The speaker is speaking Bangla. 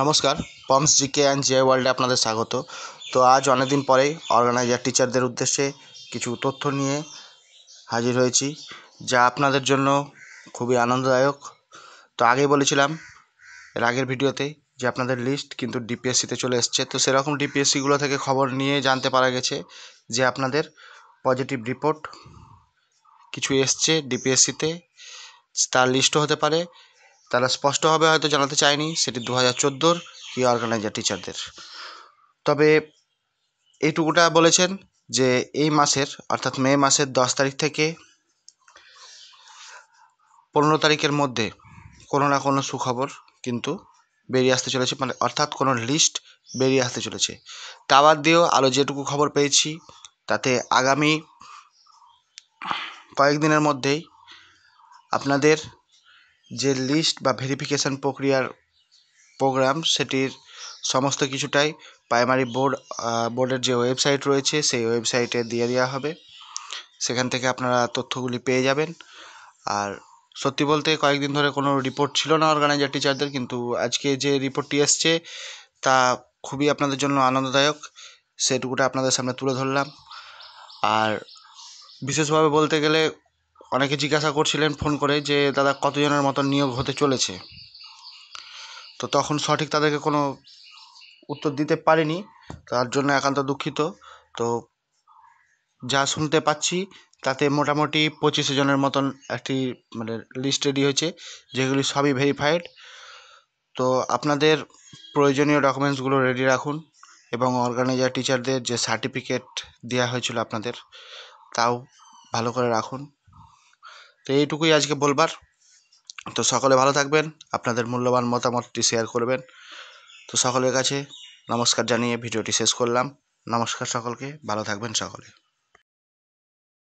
নমস্কার পমস জিকে অ্যান্ড জে ওয়ার্ল্ডে আপনাদের স্বাগত তো আজ অনেকদিন পরেই অর্গানাইজার টিচারদের উদ্দেশ্যে কিছু তথ্য নিয়ে হাজির হয়েছি যা আপনাদের জন্য খুবই আনন্দদায়ক তো আগেই বলেছিলাম এর আগের ভিডিওতে যে আপনাদের লিস্ট কিন্তু ডিপিএসসিতে চলে এসছে তো সেরকম ডিপিএসসিগুলো থেকে খবর নিয়ে জানতে পারা গেছে যে আপনাদের পজিটিভ রিপোর্ট কিছু এসছে ডিপিএসসিতে তার লিস্টও হতে পারে তারা স্পষ্টভাবে হয়তো জানাতে চায়নি সেটি দু হাজার চোদ্দোর কি অর্গানাইজার টিচারদের তবে এইটুকুটা বলেছেন যে এই মাসের অর্থাৎ মে মাসের দশ তারিখ থেকে পনেরো তারিখের মধ্যে কোনো না কোনো সুখবর কিন্তু বেরিয়ে আসতে চলেছে মানে অর্থাৎ কোনো লিস্ট বেরিয়ে আসতে চলেছে তা বাদ দিয়েও আরও যেটুকু খবর পেয়েছি তাতে আগামী কয়েকদিনের মধ্যেই আপনাদের যে লিস্ট বা ভেরিফিকেশান প্রক্রিয়ার প্রোগ্রাম সেটির সমস্ত কিছুটাই প্রাইমারি বোর্ড বোর্ডের যে ওয়েবসাইট রয়েছে সেই ওয়েবসাইটে দিয়ে দেওয়া হবে সেখান থেকে আপনারা তথ্যগুলি পেয়ে যাবেন আর সত্যি বলতে কয়েকদিন ধরে কোনো রিপোর্ট ছিল না অর্গানাইজার টিচারদের কিন্তু আজকে যে রিপোর্টটি এসছে তা খুবই আপনাদের জন্য আনন্দদায়ক সেটুকুটা আপনাদের সামনে তুলে ধরলাম আর বিশেষভাবে বলতে গেলে অনেকে জিজ্ঞাসা করছিলেন ফোন করে যে দাদা কতজনের মতন নিয়োগ হতে চলেছে তো তখন সঠিক তাদেরকে কোনো উত্তর দিতে পারিনি তার জন্য একান্ত দুঃখিত তো যা শুনতে পাচ্ছি তাতে মোটামুটি পঁচিশ জনের মতন একটি মানে লিস্ট রেডি হয়েছে যেগুলি সবই ভেরিফাইড তো আপনাদের প্রয়োজনীয় ডকুমেন্টসগুলো রেডি রাখুন এবং অর্গানাইজার টিচারদের যে সার্টিফিকেট দেওয়া হয়েছিল আপনাদের তাও ভালো করে রাখুন তো এইটুকুই আজকে বলবার তো সকলে ভালো থাকবেন আপনাদের মূল্যবান মতামতটি শেয়ার করবেন তো সকলের কাছে নমস্কার জানিয়ে ভিডিওটি শেষ করলাম নমস্কার সকলকে ভালো থাকবেন সকলে